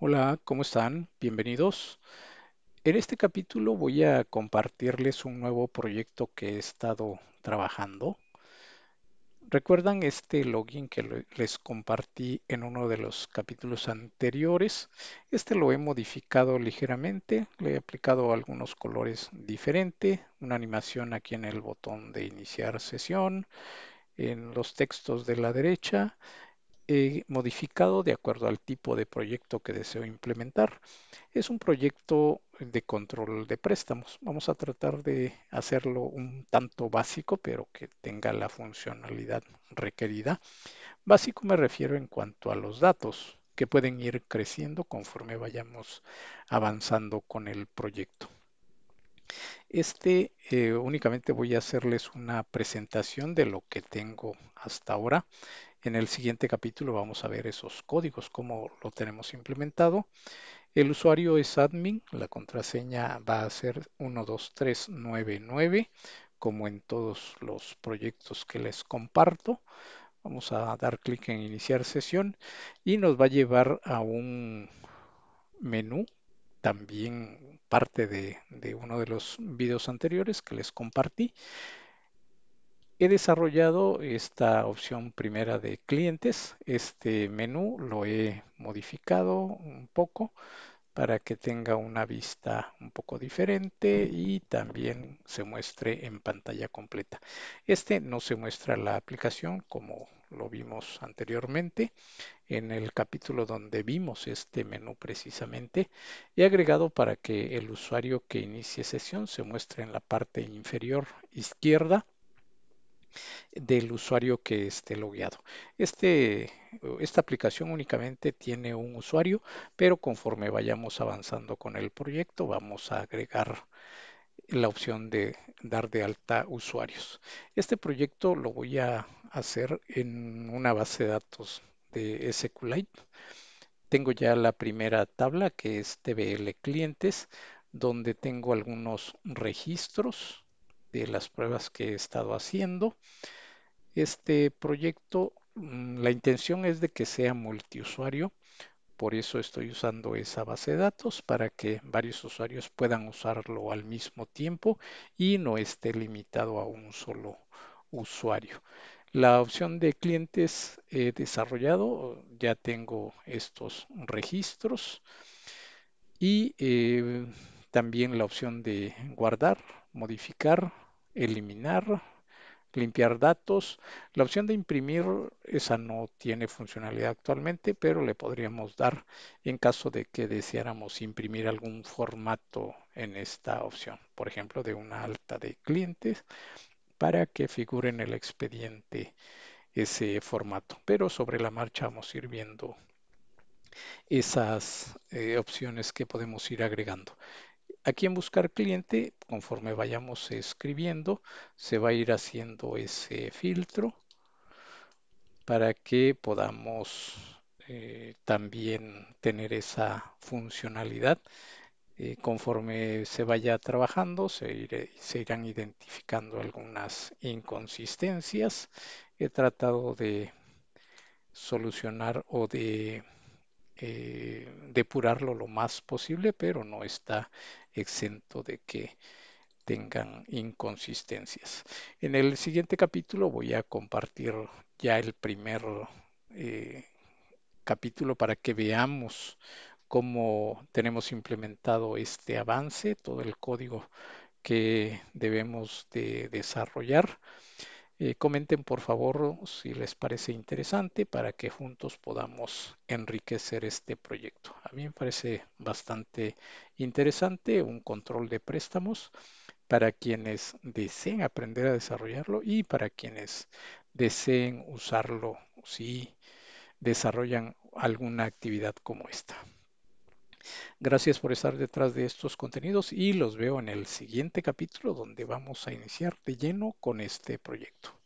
Hola, ¿cómo están? Bienvenidos. En este capítulo voy a compartirles un nuevo proyecto que he estado trabajando. ¿Recuerdan este login que les compartí en uno de los capítulos anteriores? Este lo he modificado ligeramente, le he aplicado algunos colores diferentes, una animación aquí en el botón de iniciar sesión, en los textos de la derecha eh, modificado de acuerdo al tipo de proyecto que deseo implementar. Es un proyecto de control de préstamos. Vamos a tratar de hacerlo un tanto básico, pero que tenga la funcionalidad requerida. Básico me refiero en cuanto a los datos, que pueden ir creciendo conforme vayamos avanzando con el proyecto. Este eh, únicamente voy a hacerles una presentación de lo que tengo hasta ahora. En el siguiente capítulo vamos a ver esos códigos, cómo lo tenemos implementado. El usuario es admin, la contraseña va a ser 12399, como en todos los proyectos que les comparto. Vamos a dar clic en iniciar sesión y nos va a llevar a un menú, también parte de, uno de los videos anteriores que les compartí, he desarrollado esta opción primera de clientes. Este menú lo he modificado un poco para que tenga una vista un poco diferente y también se muestre en pantalla completa. Este no se muestra la aplicación como lo vimos anteriormente en el capítulo donde vimos este menú precisamente he agregado para que el usuario que inicie sesión se muestre en la parte inferior izquierda del usuario que esté logueado. Este, esta aplicación únicamente tiene un usuario, pero conforme vayamos avanzando con el proyecto vamos a agregar la opción de dar de alta usuarios. Este proyecto lo voy a hacer en una base de datos de SQLite. Tengo ya la primera tabla que es TBL clientes, donde tengo algunos registros de las pruebas que he estado haciendo. Este proyecto, mm, la intención es de que sea multiusuario, por eso estoy usando esa base de datos para que varios usuarios puedan usarlo al mismo tiempo y no esté limitado a un solo usuario. La opción de clientes he desarrollado, ya tengo estos registros y eh, también la opción de guardar, modificar, eliminar, limpiar datos. La opción de imprimir, esa no tiene funcionalidad actualmente, pero le podríamos dar en caso de que deseáramos imprimir algún formato en esta opción, por ejemplo, de una alta de clientes, para que figure en el expediente ese formato. Pero sobre la marcha vamos a ir viendo esas eh, opciones que podemos ir agregando. Aquí en buscar cliente, conforme vayamos escribiendo, se va a ir haciendo ese filtro para que podamos eh, también tener esa funcionalidad. Eh, conforme se vaya trabajando, se, se, irán identificando algunas inconsistencias. He tratado de solucionar o de eh, depurarlo lo más posible, pero no está exento de que tengan inconsistencias. En el siguiente capítulo voy a compartir ya el primer eh, capítulo para que veamos cómo tenemos implementado este avance, todo el código que debemos de desarrollar. Eh, comenten por favor si les parece interesante para que juntos podamos enriquecer este proyecto. A mí me parece bastante interesante un control de préstamos para quienes deseen aprender a desarrollarlo y para quienes deseen usarlo si desarrollan alguna actividad como esta. Gracias por estar detrás de estos contenidos y los veo en el siguiente capítulo donde vamos a iniciar de lleno con este proyecto.